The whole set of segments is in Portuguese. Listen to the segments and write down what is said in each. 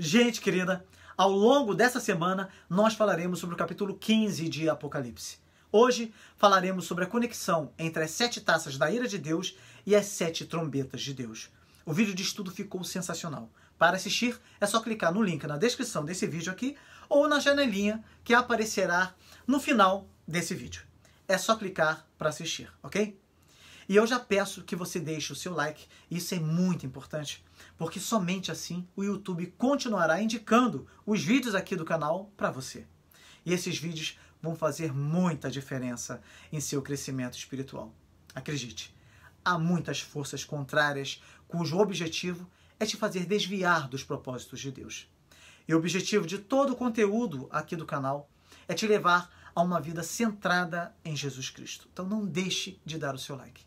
Gente querida, ao longo dessa semana nós falaremos sobre o capítulo 15 de Apocalipse. Hoje falaremos sobre a conexão entre as sete taças da ira de Deus e as sete trombetas de Deus. O vídeo de estudo ficou sensacional. Para assistir, é só clicar no link na descrição desse vídeo aqui ou na janelinha que aparecerá no final desse vídeo. É só clicar para assistir, ok? E eu já peço que você deixe o seu like, isso é muito importante, porque somente assim o YouTube continuará indicando os vídeos aqui do canal para você. E esses vídeos vão fazer muita diferença em seu crescimento espiritual. Acredite, há muitas forças contrárias cujo objetivo é te fazer desviar dos propósitos de Deus. E o objetivo de todo o conteúdo aqui do canal é te levar a uma vida centrada em Jesus Cristo. Então não deixe de dar o seu like.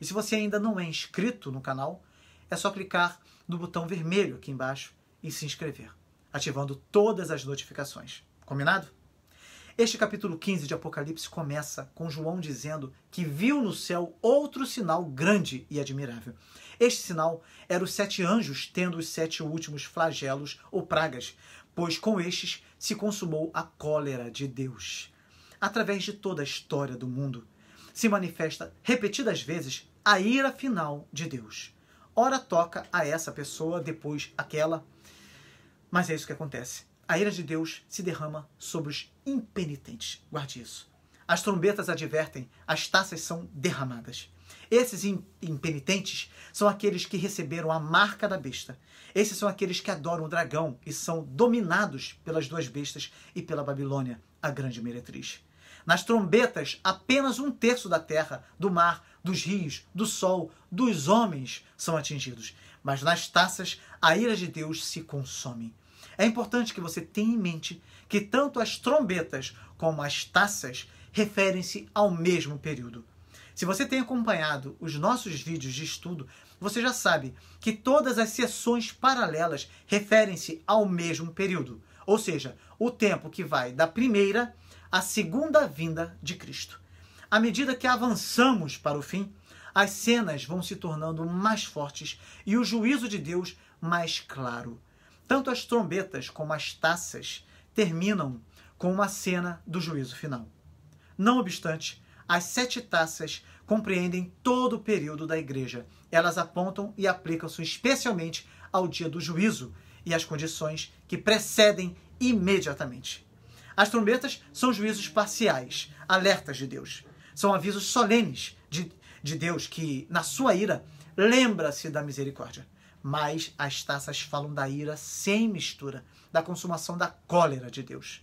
E se você ainda não é inscrito no canal, é só clicar no botão vermelho aqui embaixo e se inscrever, ativando todas as notificações. Combinado? Este capítulo 15 de Apocalipse começa com João dizendo que viu no céu outro sinal grande e admirável. Este sinal era os sete anjos tendo os sete últimos flagelos ou pragas, pois com estes se consumou a cólera de Deus. Através de toda a história do mundo, se manifesta repetidas vezes a ira final de Deus. Ora toca a essa pessoa, depois aquela. Mas é isso que acontece. A ira de Deus se derrama sobre os impenitentes. Guarde isso. As trombetas advertem, as taças são derramadas. Esses impenitentes são aqueles que receberam a marca da besta. Esses são aqueles que adoram o dragão e são dominados pelas duas bestas e pela Babilônia, a grande meretriz. Nas trombetas, apenas um terço da terra, do mar, dos rios, do sol, dos homens são atingidos. Mas nas taças, a ira de Deus se consome. É importante que você tenha em mente que tanto as trombetas como as taças referem-se ao mesmo período. Se você tem acompanhado os nossos vídeos de estudo, você já sabe que todas as sessões paralelas referem-se ao mesmo período, ou seja, o tempo que vai da primeira a segunda vinda de Cristo. À medida que avançamos para o fim, as cenas vão se tornando mais fortes e o juízo de Deus mais claro. Tanto as trombetas como as taças terminam com uma cena do juízo final. Não obstante, as sete taças compreendem todo o período da igreja. Elas apontam e aplicam-se especialmente ao dia do juízo e às condições que precedem imediatamente. As trombetas são juízos parciais, alertas de Deus. São avisos solenes de, de Deus que, na sua ira, lembra-se da misericórdia. Mas as taças falam da ira sem mistura, da consumação da cólera de Deus.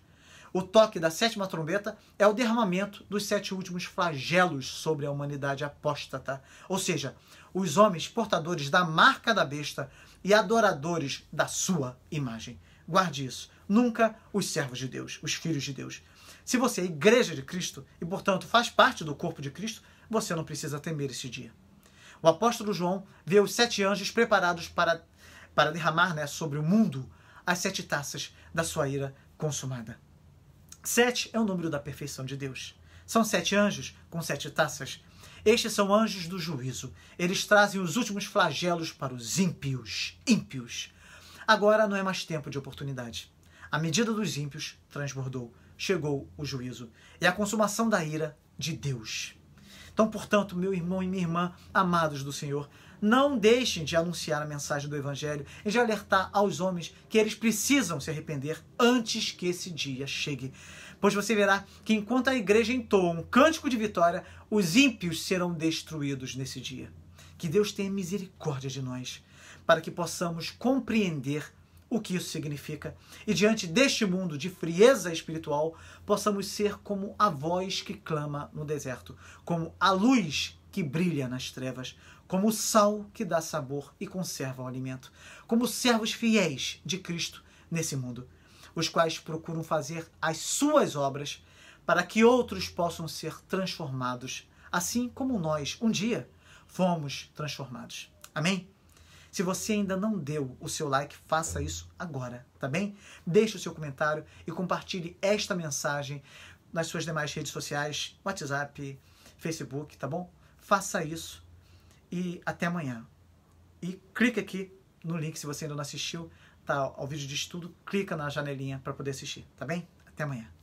O toque da sétima trombeta é o derramamento dos sete últimos flagelos sobre a humanidade apóstata, ou seja, os homens portadores da marca da besta e adoradores da sua imagem. Guarde isso. Nunca os servos de Deus, os filhos de Deus. Se você é igreja de Cristo e, portanto, faz parte do corpo de Cristo, você não precisa temer esse dia. O apóstolo João vê os sete anjos preparados para, para derramar né, sobre o mundo as sete taças da sua ira consumada. Sete é o número da perfeição de Deus. São sete anjos com sete taças. Estes são anjos do juízo. Eles trazem os últimos flagelos para os ímpios. Ímpios. Agora não é mais tempo de oportunidade. A medida dos ímpios transbordou. Chegou o juízo e a consumação da ira de Deus. Então, portanto, meu irmão e minha irmã, amados do Senhor, não deixem de anunciar a mensagem do Evangelho e de alertar aos homens que eles precisam se arrepender antes que esse dia chegue. Pois você verá que enquanto a igreja entoa um cântico de vitória, os ímpios serão destruídos nesse dia. Que Deus tenha misericórdia de nós para que possamos compreender o que isso significa e, diante deste mundo de frieza espiritual, possamos ser como a voz que clama no deserto, como a luz que brilha nas trevas, como o sal que dá sabor e conserva o alimento, como servos fiéis de Cristo nesse mundo, os quais procuram fazer as suas obras para que outros possam ser transformados, assim como nós um dia fomos transformados. Amém? Se você ainda não deu o seu like, faça isso agora, tá bem? Deixe o seu comentário e compartilhe esta mensagem nas suas demais redes sociais, WhatsApp, Facebook, tá bom? Faça isso e até amanhã. E clique aqui no link se você ainda não assistiu tá, ao vídeo de estudo, clica na janelinha para poder assistir, tá bem? Até amanhã.